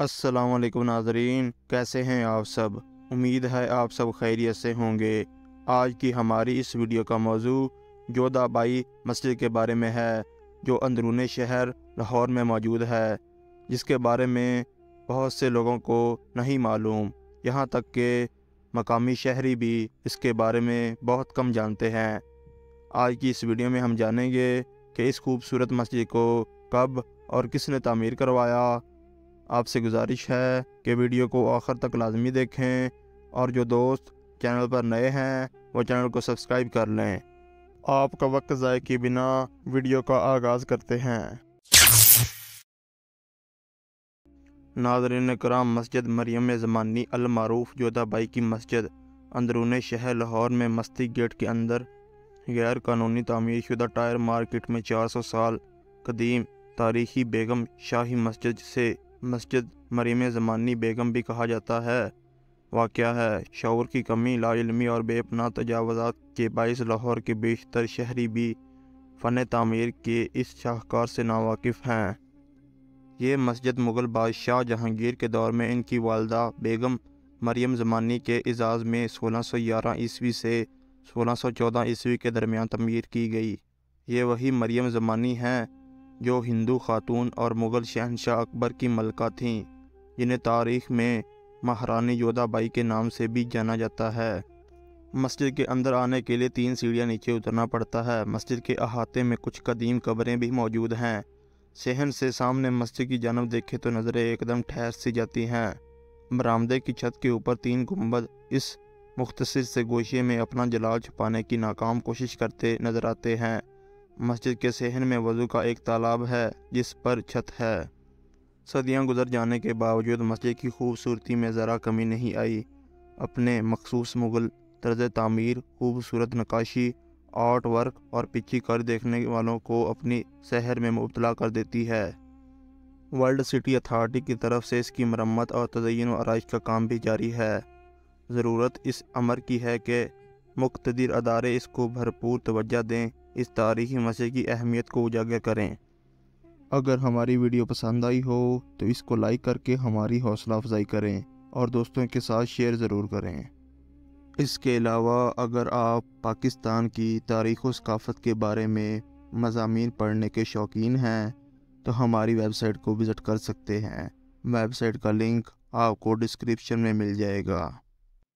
वालेकुम नाजरीन कैसे हैं आप सब उम्मीद है आप सब खैरियत से होंगे आज की हमारी इस वीडियो का मौजू जोधाबाई मस्जिद के बारे में है जो अंदरून शहर लाहौर में मौजूद है जिसके बारे में बहुत से लोगों को नहीं मालूम यहाँ तक के मकामी शहरी भी इसके बारे में बहुत कम जानते हैं आज की इस वीडियो में हम जानेंगे कि इस खूबसूरत मस्जिद को कब और किसने तमीर करवाया आपसे गुजारिश है कि वीडियो को आखिर तक लाजमी देखें और जो दोस्त चैनल पर नए हैं वो चैनल को सब्सक्राइब कर लें आपका वक्त ज़ाय के बिना वीडियो का आगाज़ करते हैं नाजरन कराम मस्जिद मरियम ज़मानी अलमारूफ जोधाबाई की मस्जिद अंदरून शहर लाहौर में मस्ती गेट के अंदर गैर कानूनी तमीर शुदा टायर मार्केट में 400 साल कदीम तारीखी बेगम शाही मस्जिद से मस्जिद मरीम ज़मानी बेगम भी कहा जाता है वाक़ है शौर की कमी लाइलमी और बेपना तजावजा के बायस लाहौर के बेशतर शहरी भी फ़न तमीर के इस शाहकार से नावाकिफ़ हैं ये मस्जिद मुग़ल बादशाह जहांगीर के दौर में इनकी वालदा बेगम मरियम ज़मानी के एजाज़ में सोलह सौ ग्यारह ईस्वी से सोलह सौ चौदह ईस्वी के दरमियान तमीर की गई ये वही मरियम ज़मानी हैं जो हिंदू खातून और मुग़ल शहनशाह अकबर की मलका थीं जिन्हें तारीख में महारानी योदाबाई के नाम से भी जाना जाता है मस्जिद के अंदर आने के लिए तीन सीढ़ियाँ नीचे उतरना पड़ता है मस्जिद के अहाते में कुछ कदीम कब्रें भी मौजूद हैं सहन से सामने मस्जिद की जानब देखे तो नज़रें एकदम ठहर सी जाती हैं बरामदे की छत के ऊपर तीन गुम्बद इस मुख्तर से गोशे में अपना जलाल छुपाने की नाकाम कोशिश करते नज़र आते हैं मस्जिद के सहन में वज़ू का एक तालाब है जिस पर छत है सदियां गुजर जाने के बावजूद मस्जिद की खूबसूरती में ज़रा कमी नहीं आई अपने मखसूस मुग़ल तर्ज तमीर खूबसूरत नकाशी आर्ट वर्क और पिछी कर देखने वालों को अपनी शहर में मुबतला कर देती है वर्ल्ड सिटी अथॉरिटी की तरफ से इसकी मरम्मत और तजयन व आरइश का काम भी जारी है ज़रूरत इस अमर की है कि मुख्तर अदारे इसको भरपूर तोज्जा दें इस तारीखी मसे की अहमियत को उजागर करें अगर हमारी वीडियो पसंद आई हो तो इसको लाइक करके हमारी हौसला अफजाई करें और दोस्तों के साथ शेयर ज़रूर करें इसके अलावा अगर आप पाकिस्तान की तारीख़ सकाफ़त के बारे में मजामी पढ़ने के शौकीन हैं तो हमारी वेबसाइट को विज़िट कर सकते हैं वेबसाइट का लिंक आपको डिस्क्रिप्शन में मिल जाएगा